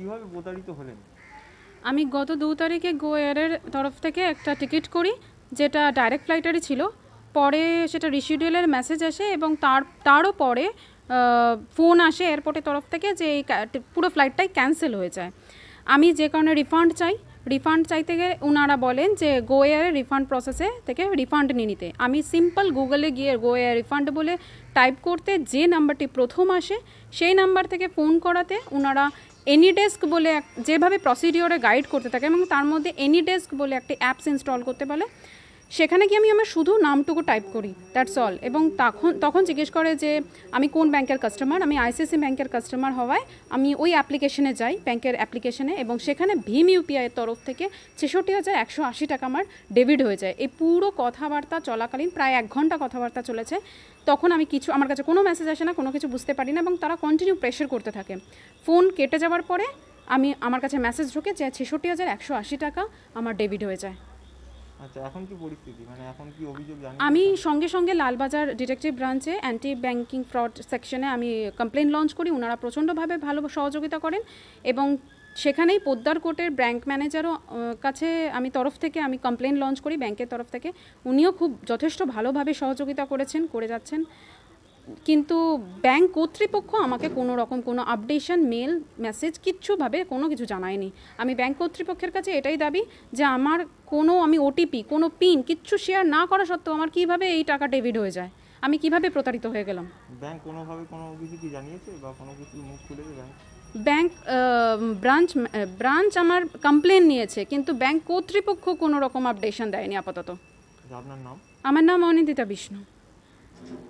কিভাবে প্রতারিত হলেন আমি গত দু তারিখে গো এয়ারের তরফ থেকে একটা টিকিট করি যেটা ডাইরেক্ট ফ্লাইটারই ছিল পরে সেটা রিশিডিউলের মেসেজ আসে এবং তার তারও পরে ফোন আসে এয়ারপোর্টের তরফ থেকে যে এই পুরো ফ্লাইটটাই ক্যান্সেল হয়ে যায় আমি যে কারণে রিফান্ড চাই রিফান্ড চাইতে গেলে ওনারা বলেন যে গো এয়ারের রিফান্ড প্রসেসে থেকে রিফান্ড নিয়ে নিতে আমি সিম্পল গুগলে গিয়ে গো এয়ার রিফান্ড বলে টাইপ করতে যে নাম্বারটি প্রথম আসে সেই নাম্বার থেকে ফোন করাতে ওনারা এনি ডেস্ক বলে যেভাবে প্রসিডিওরে গাইড করতে থাকে এবং তার মধ্যে এনি ডেস্ক বলে একটি অ্যাপস ইনস্টল করতে বলে সেখানে গিয়ে আমি আমার শুধু নামটুকু টাইপ করি দ্যাটস অল এবং তখন তখন জিজ্ঞেস করে যে আমি কোন ব্যাংকের কাস্টমার আমি আইসিসি ব্যাংকের কাস্টমার হওয়ায় আমি ওই অ্যাপ্লিকেশনে যাই ব্যাংকের অ্যাপ্লিকেশনে এবং সেখানে ভীম ইউপিআইয়ের তরফ থেকে ছেষট্টি হাজার একশো আশি টাকা আমার ডেবিট হয়ে যায় এই পুরো কথাবার্তা চলাকালীন প্রায় এক ঘন্টা কথাবার্তা চলেছে তখন আমি কিছু আমার কাছে কোনো মেসেজ আসে না কোনো কিছু বুঝতে পারি না এবং তারা কন্টিনিউ প্রেশার করতে থাকে ফোন কেটে যাওয়ার পরে আমি আমার কাছে মেসেজ ঢুকে যে ছেষট্টি হাজার একশো আশি টাকা আমার ডেবিট হয়ে যায় আচ্ছা, মানে আমি সঙ্গে সঙ্গে লালবাজার ডিটেকটিভ ব্রাঞ্চে অ্যান্টি ব্যাংকিং ফ্রড সেকশনে আমি কমপ্লেন লঞ্চ করি ওনারা প্রচণ্ডভাবে ভালো সহযোগিতা করেন এবং সেখানেই পোদ্দার কোর্টের ব্যাংক ম্যানেজারও কাছে আমি তরফ থেকে আমি কমপ্লেন লঞ্চ করি ব্যাংকের তরফ থেকে উনিও খুব যথেষ্ট ভালোভাবে সহযোগিতা করেছেন করে যাচ্ছেন কিন্তু ব্যাংক কর্তৃপক্ষ আমাকে কোনো রকম কোনো আপডেশন মেল মেসেজ কিচ্ছুভাবে কোনো কিছু জানায়নি আমি ব্যাংক কর্তৃপক্ষের কাছে এটাই দাবি যে আমার কোনো আমি ওটিপি কোনো পিন কিচ্ছু শেয়ার না করা সত্ত্বেও আমার কিভাবে এই টাকা ডেবিট হয়ে যায় আমি কিভাবে প্রতারিত হয়ে গেলাম ব্যাংক কোনোভাবে কোনো কিছু কি জানিয়েছে বা কোনো কিছু মুখ খুলেছে ব্যাংক ব্যাংক ব্রাঞ্চ ব্রাঞ্চ আমার কমপ্লেন নিয়েছে কিন্তু ব্যাংক কর্তৃপক্ষ কোনো রকম আপডেশন দেয়নি আপাতত আচ্ছা, আপনার নাম আমার নাম অনিন্দিতা বিষ্ণু